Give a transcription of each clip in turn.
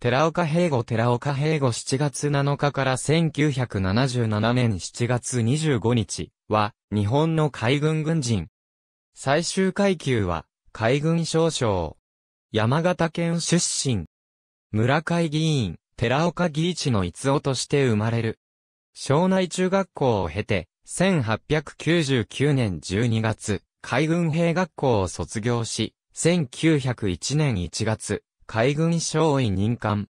寺岡平吾寺岡平吾7月7日から1977年7月25日は日本の海軍軍人。最終階級は海軍少将。山形県出身。村会議員、寺岡義一の逸夫として生まれる。庄内中学校を経て、1899年12月、海軍兵学校を卒業し、1901年1月、海軍少尉任官。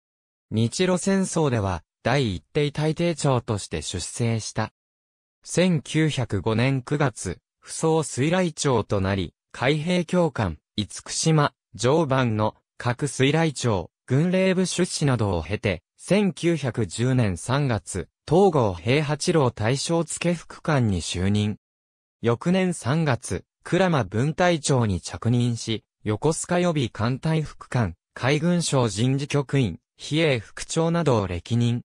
日露戦争では、第一艇大艇長として出征した。1905年9月、不走水雷長となり、海兵教官、福島、常磐の各水雷長、軍令部出資などを経て、1910年3月、東郷平八郎大将付副官に就任。翌年3月、倉間分隊長に着任し、横須賀予備艦隊副官、海軍省人事局員、比叡副長などを歴任。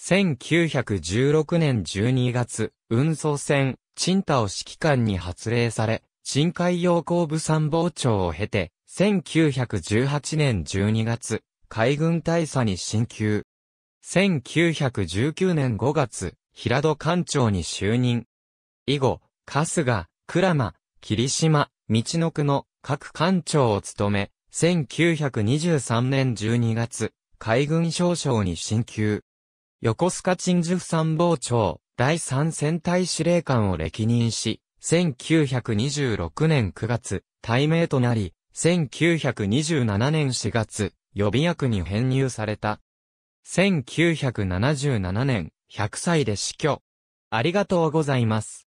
1916年12月、運送船、陳太を指揮官に発令され、深海洋工部参謀長を経て、1918年12月、海軍大佐に進級。1919年5月、平戸艦長に就任。以後、春日、倉間、霧島、道の区の各艦長を務め、1923年12月、海軍少将に進級。横須賀鎮守府参謀長、第三戦隊司令官を歴任し、1926年9月、大名となり、1927年4月、予備役に編入された。1977年、100歳で死去。ありがとうございます。